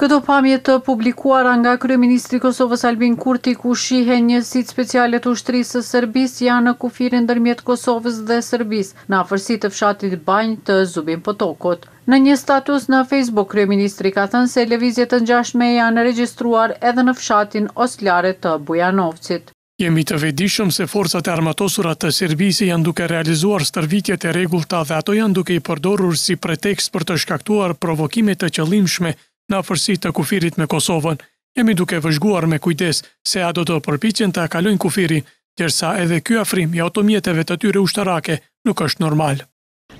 Këto pamje të publikuara nga Kryeministri i Kosovës Albin Kurti ku shihen njësit speciale të ushtrisë së Serbisë janë në kufirin ndërmjet Kosovës dhe Serbisë, në afërsi të fshatit Banj të Zubin Potokut. Në një status në Facebook, Kryeministri ka thënë se lëvizje të ngjashme janë regjistruar edhe në fshatin Oslare të Bujanovcit. Jemi të vedishëm se forcat e armatosura të Serbisë janë duke realizuar stërvitje të rregullta dhe ato janë duke i përdorur si pretekst për të shkaktuar provokime të qëllimshme në afërsi të kufirit me Kosovën, jemi duke vëzhguar me kujdes se a do të përpicjen të kalojnë kufirin, gjersa edhe kjo afrim i automjeteve të tyre ushtarake nuk është normal.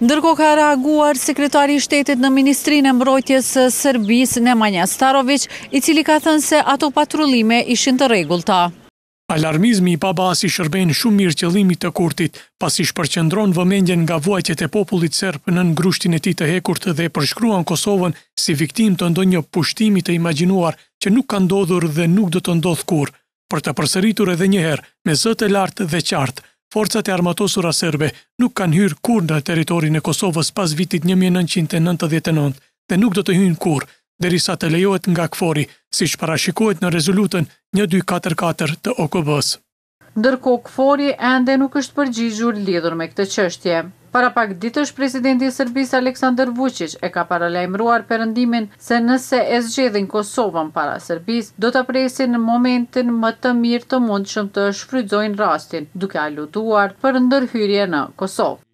Ndërko ka reaguar sekretari shtetit në Ministrinë e Mbrojtjes Sërbis Nemanja Starovic, i cili ka thënë se ato patrullime ishin të regullta. Alarmizmi i babasi shërben shumë mirë qëllimit të kurtit, pasi shpërqendron vëmendjen nga vuajtjet e popullit serb në ngrushtin e tij të hekurt dhe përshkruan Kosovën si viktim të ndonjë pushtimi të imagjinuar që nuk ka ndodhur dhe nuk do të ndodh kur. Për të përsëritur edhe një herë, me zëtë të lartë dhe qartë, forcat e armatosura serbe nuk kanë hyrë kur në teritorin e Kosovës pas vitit 1999 dhe nuk do të hyjnë kurrë derisa të lejohet nga këfori, si që parashikohet në rezolutën 1244 të okobës. Ndërko këfori, ende nuk është përgjigjur lidhur me këtë qështje. Para pak ditë është presidenti i Serbisë Aleksandar Vučić e ka paralajmëruar perëndimin se nëse e zgjedhin Kosovën para Serbisë, do ta presin në momentin më të mirë të mundshëm të shfrytëzojnë rastin, duke aluduar për ndërhyrje në Kosovë.